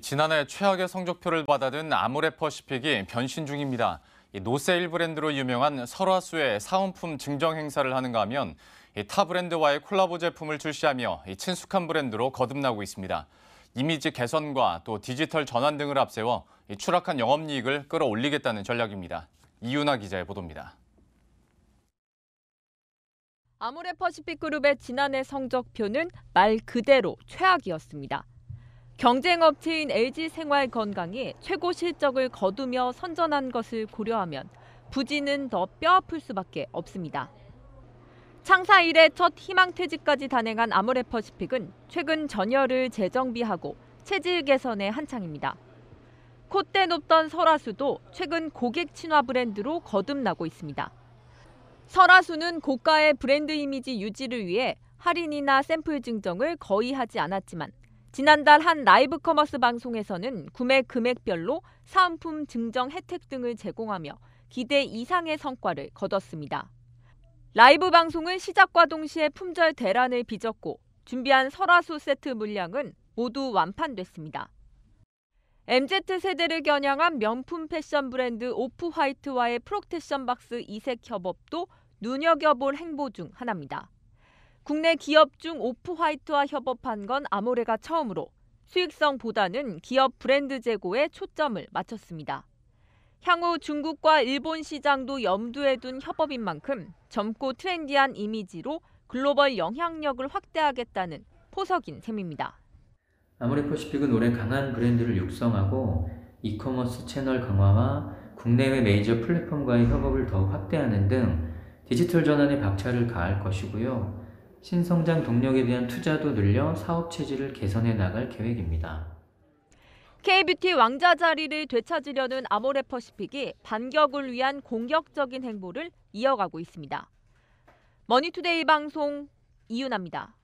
지난해 최악의 성적표를 받아든 아모레퍼시픽이 변신 중입니다. 노세일 브랜드로 유명한 설화수의 사은품 증정 행사를 하는가 하면 타 브랜드와의 콜라보 제품을 출시하며 친숙한 브랜드로 거듭나고 있습니다. 이미지 개선과 또 디지털 전환 등을 앞세워 추락한 영업이익을 끌어올리겠다는 전략입니다. 이윤아 기자의 보도입니다. 아모레퍼시픽 그룹의 지난해 성적표는 말 그대로 최악이었습니다. 경쟁업체인 LG생활건강이 최고 실적을 거두며 선전한 것을 고려하면 부진은 더 뼈아플 수밖에 없습니다. 창사 이래 첫 희망퇴직까지 단행한 아모레퍼시픽은 최근 전열을 재정비하고 체질 개선에 한창입니다. 콧대 높던 설화수도 최근 고객 친화 브랜드로 거듭나고 있습니다. 설화수는 고가의 브랜드 이미지 유지를 위해 할인이나 샘플 증정을 거의 하지 않았지만 지난달 한 라이브 커머스 방송에서는 구매 금액별로 사은품 증정 혜택 등을 제공하며 기대 이상의 성과를 거뒀습니다. 라이브 방송은 시작과 동시에 품절 대란을 빚었고 준비한 설화수 세트 물량은 모두 완판됐습니다. MZ세대를 겨냥한 명품 패션 브랜드 오프 화이트와의 프로테션 박스 이색 협업도 눈여겨볼 행보 중 하나입니다. 국내 기업 중 오프화이트와 협업한 건 아모레가 처음으로 수익성보다는 기업 브랜드 재고에 초점을 맞췄습니다. 향후 중국과 일본 시장도 염두에 둔 협업인 만큼 젊고 트렌디한 이미지로 글로벌 영향력을 확대하겠다는 포석인 셈입니다. 아모레퍼시픽은 올해 강한 브랜드를 육성하고 이커머스 채널 강화와 국내외 메이저 플랫폼과의 협업을 더욱 확대하는 등 디지털 전환에 박차를 가할 것이고요. 신성장 동력에 대한 투자도 늘려 사업 체질을 개선해 나갈 계획입니다. K뷰티 왕자 자리를 되찾으려는 아모레퍼시픽이 반격을 위한 공격적인 행보를 이어가고 있습니다. 머니투데이 방송 이윤아입니다.